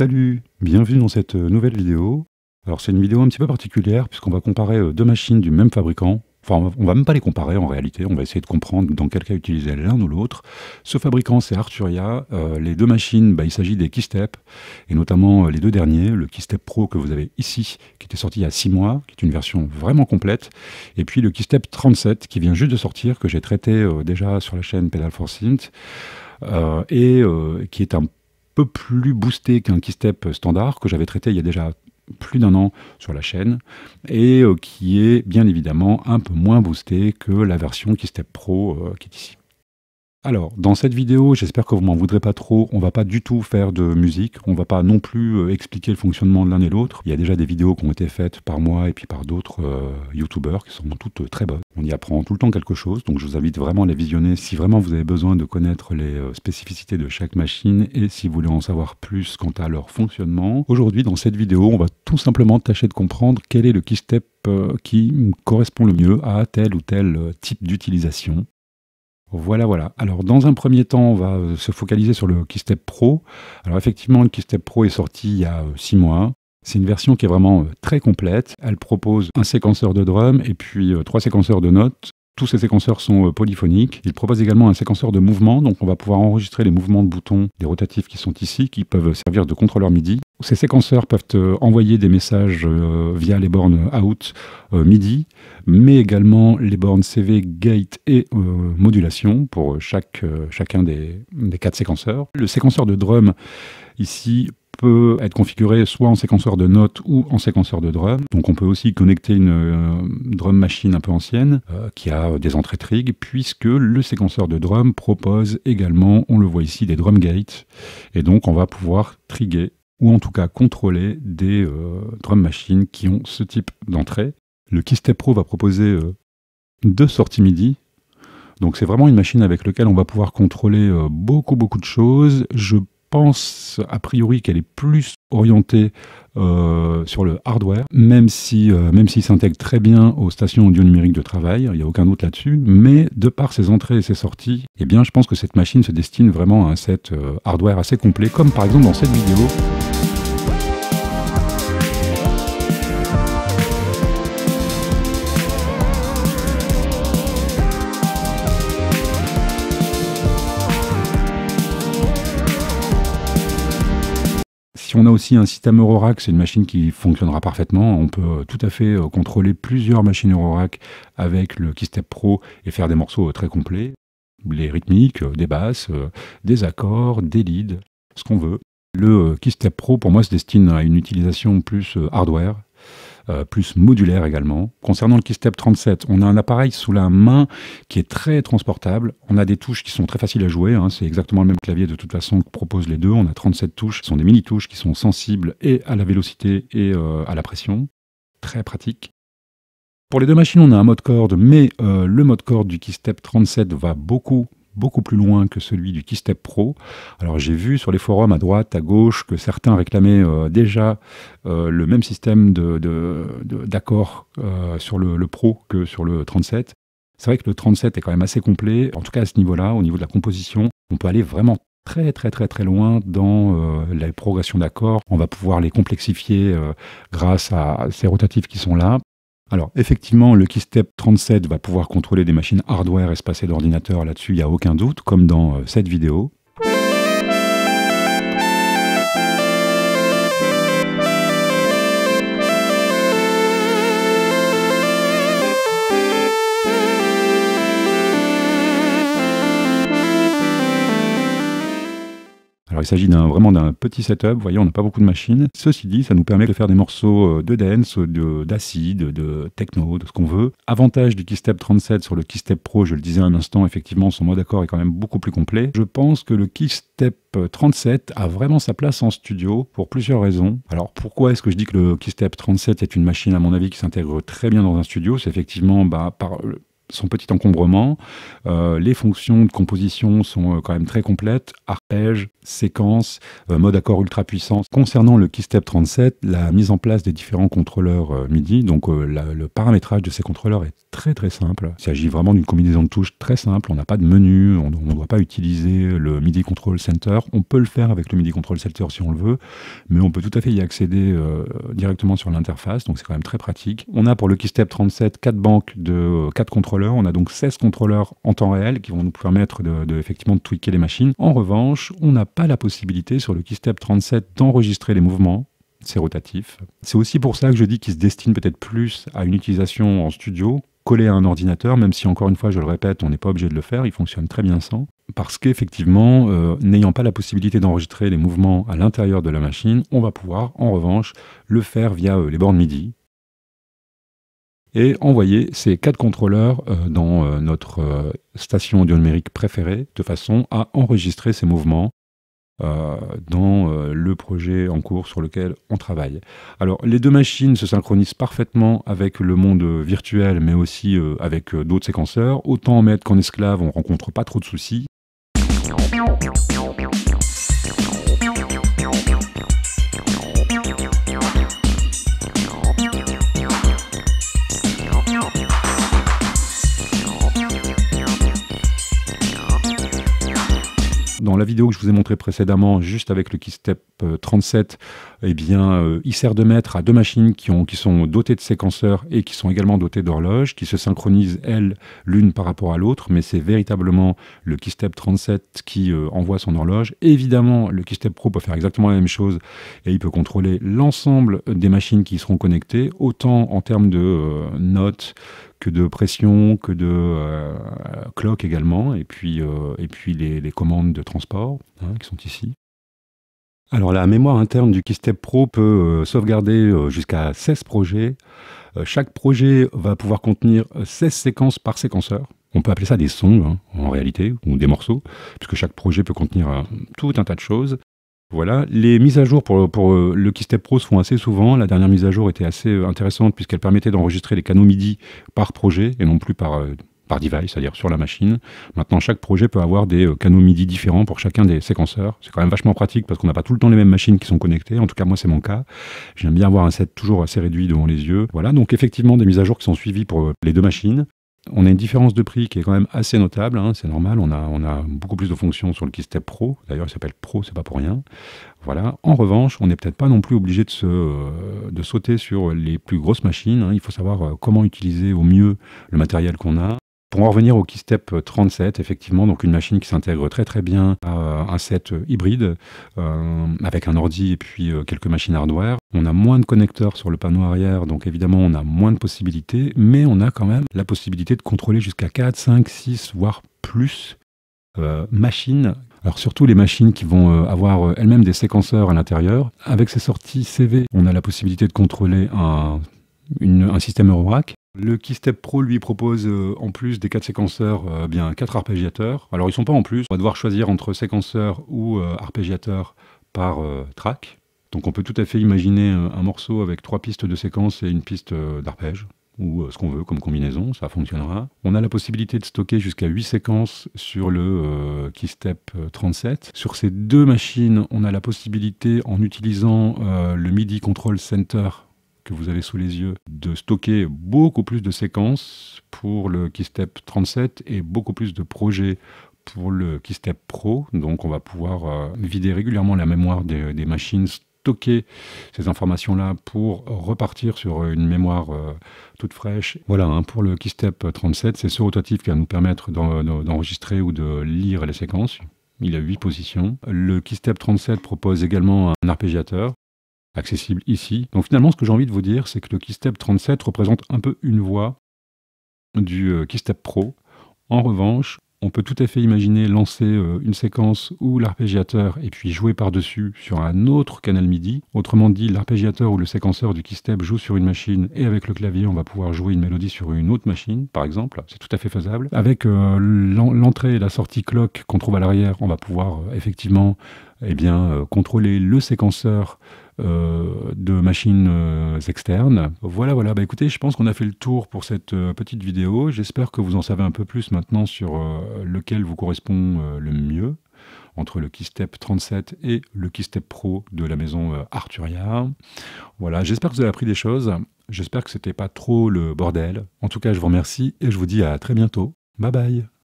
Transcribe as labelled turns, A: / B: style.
A: Salut Bienvenue dans cette euh, nouvelle vidéo. Alors c'est une vidéo un petit peu particulière puisqu'on va comparer euh, deux machines du même fabricant. Enfin, on va même pas les comparer en réalité, on va essayer de comprendre dans quel cas utiliser l'un ou l'autre. Ce fabricant, c'est Arturia. Euh, les deux machines, bah, il s'agit des Keystep, et notamment les deux derniers, le Keystep Pro que vous avez ici, qui était sorti il y a 6 mois, qui est une version vraiment complète, et puis le Keystep 37, qui vient juste de sortir, que j'ai traité déjà sur la chaîne Pedal for Synth, et qui est un peu plus boosté qu'un keystep standard que j'avais traité il y a déjà plus d'un an sur la chaîne et euh, qui est bien évidemment un peu moins boosté que la version Keystep Pro euh, qui est ici. Alors, dans cette vidéo, j'espère que vous m'en voudrez pas trop, on va pas du tout faire de musique, on va pas non plus euh, expliquer le fonctionnement de l'un et l'autre. Il y a déjà des vidéos qui ont été faites par moi et puis par d'autres Youtubers euh, youtubeurs qui sont toutes euh, très bonnes. On y apprend tout le temps quelque chose, donc je vous invite vraiment à les visionner si vraiment vous avez besoin de connaître les spécificités de chaque machine et si vous voulez en savoir plus quant à leur fonctionnement. Aujourd'hui, dans cette vidéo, on va tout simplement tâcher de comprendre quel est le keystep qui correspond le mieux à tel ou tel type d'utilisation. Voilà, voilà. Alors, dans un premier temps, on va euh, se focaliser sur le Keystep Pro. Alors, effectivement, le Keystep Pro est sorti il y a euh, six mois. C'est une version qui est vraiment euh, très complète. Elle propose un séquenceur de drum et puis trois séquenceurs de notes tous ces séquenceurs sont euh, polyphoniques. il propose également un séquenceur de mouvement donc on va pouvoir enregistrer les mouvements de boutons, des rotatifs qui sont ici, qui peuvent servir de contrôleur MIDI. Ces séquenceurs peuvent euh, envoyer des messages euh, via les bornes out MIDI, mais également les bornes CV, gate et modulation pour chaque, chacun des, des quatre séquenceurs. Le séquenceur de drum ici être configuré soit en séquenceur de notes ou en séquenceur de drum. Donc on peut aussi connecter une euh, drum machine un peu ancienne euh, qui a euh, des entrées trig puisque le séquenceur de drum propose également, on le voit ici, des drum gates et donc on va pouvoir triguer ou en tout cas contrôler des drum machines qui ont ce type d'entrée. Le Keystep Pro va proposer deux sorties MIDI donc c'est vraiment une machine avec laquelle on va pouvoir contrôler beaucoup beaucoup de choses. Je pense a priori qu'elle est plus orientée euh, sur le hardware, même si euh, même s'il s'intègre très bien aux stations audio numériques de travail, il n'y a aucun doute là-dessus. Mais de par ses entrées et ses sorties, eh bien, je pense que cette machine se destine vraiment à un set euh, hardware assez complet, comme par exemple dans cette vidéo. on a aussi un système Eurorack, c'est une machine qui fonctionnera parfaitement. On peut euh, tout à fait euh, contrôler plusieurs machines Eurorack avec le Keystep Pro et faire des morceaux euh, très complets. Les rythmiques, des basses, des accords, des leads, ce qu'on veut. Le Keystep Pro, pour moi, se destine à une utilisation plus hardware, euh, plus modulaire également. Concernant le Keystep 37, on a un appareil sous la main qui est très transportable. On a des touches qui sont très faciles à jouer. Hein. C'est exactement le même clavier de toute façon que proposent les deux. On a 37 touches. Ce sont des mini-touches qui sont sensibles et à la vélocité et euh, à la pression. Très pratique. Pour les deux machines, on a un mode corde, mais euh, le mode corde du Keystep 37 va beaucoup beaucoup plus loin que celui du Keystep Pro. Alors j'ai vu sur les forums à droite, à gauche, que certains réclamaient euh, déjà euh, le même système d'accords euh, sur le, Pro que sur le 37. C'est vrai que le 37 est quand même assez complet, en tout cas à ce niveau-là, au niveau de la composition. On peut aller vraiment très très très très loin dans les progressions d'accords. On va pouvoir les complexifier grâce à ces rotatifs qui sont là. Alors, effectivement, le Keystep 37 va pouvoir contrôler des machines hardware espacées d'ordinateur, là-dessus, il n'y a aucun doute, comme dans euh, cette vidéo. il s'agit vraiment d'un petit setup, vous voyez, on n'a pas beaucoup de machines. Ceci dit, ça nous permet de faire des morceaux euh, de dance, d'acide, de, techno, de ce qu'on veut. Avantage du Keystep 37 sur le Keystep Pro, je le disais un instant, effectivement, son mode d'accord est quand même beaucoup plus complet. Je pense que le Keystep 37 a vraiment sa place en studio pour plusieurs raisons. Alors pourquoi est-ce que je dis que le Keystep 37 est une machine à mon avis qui s'intègre très bien dans un studio C'est effectivement bah, par son petit encombrement. Euh, les fonctions de composition sont euh, quand même très complètes, arpège, séquence euh, mode accord ultra puissant. Concernant le Keystep 37, la mise en place des différents contrôleurs MIDI, donc le paramétrage de ces contrôleurs est très très simple. Il s'agit vraiment d'une combinaison de touches très simple, on n'a pas de menu, on ne doit pas utiliser le MIDI Control Center. On peut le faire avec le MIDI Control Center si on le veut, mais on peut tout à fait y accéder directement sur l'interface, donc c'est quand même très pratique. On a pour le Keystep 37 quatre banques de quatre contrôleurs on a donc 16 contrôleurs en temps réel qui vont nous permettre de, effectivement, de tweaker les machines. En revanche, on n'a pas la possibilité sur le Keystep 37 d'enregistrer les mouvements c'est rotatif. C'est aussi pour ça que je dis qu'il se destine peut-être plus à une utilisation en studio, collé à un ordinateur, même si encore une fois, je le répète, on n'est pas obligé de le faire, il fonctionne très bien sans. Parce qu'effectivement, euh, n'ayant pas la possibilité d'enregistrer les mouvements à l'intérieur de la machine, on va pouvoir en revanche le faire via euh, les bornes MIDI, et envoyer ces quatre contrôleurs euh, dans euh, notre euh, station audio-numérique préférée de façon à enregistrer ces mouvements dans le projet en cours sur lequel on travaille. Alors les deux machines se synchronisent parfaitement avec le monde virtuel mais aussi avec d'autres séquenceurs. Autant en maître qu'en esclave, on rencontre pas trop de soucis. dans la vidéo que je vous ai montré précédemment, juste avec le Keystep 37, euh, eh bien, euh, il sert de maître à deux machines qui, ont, qui sont dotées de séquenceurs et qui sont également dotées d'horloges, qui se synchronisent, elles, l'une par rapport à l'autre, mais c'est véritablement le Keystep 37 qui euh, envoie son horloge. Évidemment, le Keystep Pro peut faire exactement la même chose et il peut contrôler l'ensemble des machines qui seront connectées, autant en termes de notes que de pression, que de euh, clock également, et puis, euh, les, commandes de transport hein, qui sont ici. Alors la mémoire interne du Keystep Pro peut euh, sauvegarder jusqu'à 16 projets. chaque projet va pouvoir contenir 16 séquences par séquenceur. On peut appeler ça des sons hein, en réalité, ou des morceaux, puisque chaque projet peut contenir tout un tas de choses. Voilà, les mises à jour pour, euh, le Keystep Pro se font assez souvent. La dernière mise à jour était assez euh, intéressante puisqu'elle permettait d'enregistrer les canaux MIDI par projet et non plus par, euh, par device, c'est-à-dire sur la machine. Maintenant, chaque projet peut avoir des canaux MIDI différents pour chacun des séquenceurs. C'est quand même vachement pratique parce qu'on n'a pas tout le temps les mêmes machines qui sont connectées. En tout cas, moi, c'est mon cas. J'aime bien avoir un set toujours assez réduit devant les yeux. Voilà, donc effectivement, des mises à jour qui sont suivies pour les deux machines. On a une différence de prix qui est quand même assez notable, hein, c'est normal. On a, on a beaucoup plus de fonctions sur le Keystep Pro. D'ailleurs, il s'appelle Pro, c'est pas pour rien. Voilà. En revanche, on n'est peut-être pas non plus obligé de, se, euh, sauter sur les plus grosses machines. Hein. Il faut savoir euh, comment utiliser au mieux le matériel qu'on a, pour en revenir au Keystep 37, effectivement, donc une machine qui s'intègre très très bien à un set hybride euh, avec un ordi et puis euh, quelques machines hardware. On a moins de connecteurs sur le panneau arrière, donc évidemment on a moins de possibilités, mais on a quand même la possibilité de contrôler jusqu'à 4, 5, 6, voire plus euh, machines alors surtout les machines qui vont euh, avoir elles-mêmes des séquenceurs à l'intérieur. Avec ces sorties CV, on a la possibilité de contrôler un, un système Eurorack le Keystep Pro lui propose euh, en plus des quatre séquenceurs, 4 euh, bien quatre arpégiateurs. Alors ils sont pas en plus, on va devoir choisir entre séquenceur ou euh, arpégiateur par track. Donc on peut tout à fait imaginer un morceau avec trois pistes de séquence et une piste d'arpège ou ce qu'on veut comme combinaison, ça fonctionnera. On a la possibilité de stocker jusqu'à 8 séquences sur le Keystep 37. Sur ces deux machines, on a la possibilité, en utilisant le MIDI Control Center, vous avez sous les yeux, de stocker beaucoup plus de séquences pour le Keystep 37 et beaucoup plus de projets pour le Keystep Pro. Donc on va pouvoir euh, vider régulièrement la mémoire des, machines, stocker ces informations-là pour repartir sur une mémoire euh, toute fraîche. Voilà, hein, pour le Keystep 37, c'est ce rotatif qui va nous permettre d'enregistrer ou de lire les séquences. Il a 8 positions. Le Keystep 37 propose également un arpégiateur accessible ici. Donc finalement, ce que j'ai envie de vous dire, c'est que le Keystep 37 représente un peu une voix du euh, Keystep Pro. En revanche, on peut tout à fait imaginer lancer euh, une séquence ou l'arpégiateur et puis jouer par-dessus sur un autre canal MIDI. Autrement dit, l'arpégiateur ou le séquenceur du keystep joue sur une machine et avec le clavier, on va pouvoir jouer une mélodie sur une autre machine, par exemple. C'est tout à fait faisable. Avec euh, l'entrée et la sortie clock qu'on trouve à l'arrière, on va pouvoir effectivement eh bien, euh, contrôler le séquenceur euh, de machines euh, externes. Voilà, voilà. Bah, écoutez, je pense qu'on a fait le tour pour cette petite vidéo. J'espère que vous en savez un peu plus maintenant sur lequel vous correspond le mieux entre le Keystep 37 et le Keystep Pro de la maison Arturia. Voilà, j'espère que vous avez appris des choses. J'espère que c'était pas trop le bordel. En tout cas, je vous remercie et je vous dis à très bientôt. Bye bye